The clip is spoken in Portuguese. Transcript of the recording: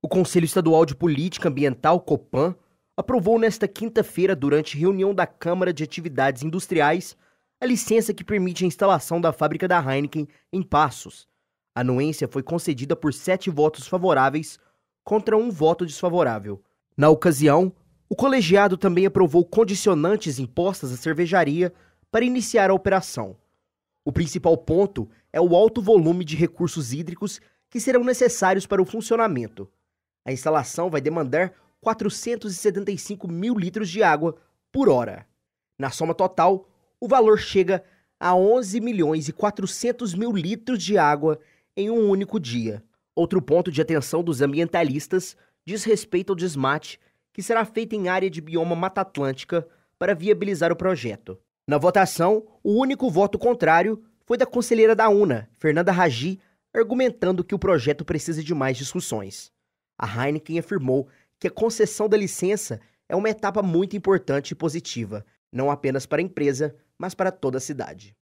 O Conselho Estadual de Política Ambiental, COPAN, aprovou nesta quinta-feira, durante reunião da Câmara de Atividades Industriais, a licença que permite a instalação da fábrica da Heineken em Passos. A anuência foi concedida por sete votos favoráveis contra um voto desfavorável. Na ocasião, o colegiado também aprovou condicionantes impostas à cervejaria para iniciar a operação. O principal ponto é o alto volume de recursos hídricos que serão necessários para o funcionamento. A instalação vai demandar 475 mil litros de água por hora. Na soma total, o valor chega a 11 milhões e 400 mil litros de água em um único dia. Outro ponto de atenção dos ambientalistas diz respeito ao desmate que será feito em área de bioma Mata Atlântica para viabilizar o projeto. Na votação, o único voto contrário foi da conselheira da UNA, Fernanda Ragi, argumentando que o projeto precisa de mais discussões. A Heineken afirmou que a concessão da licença é uma etapa muito importante e positiva, não apenas para a empresa, mas para toda a cidade.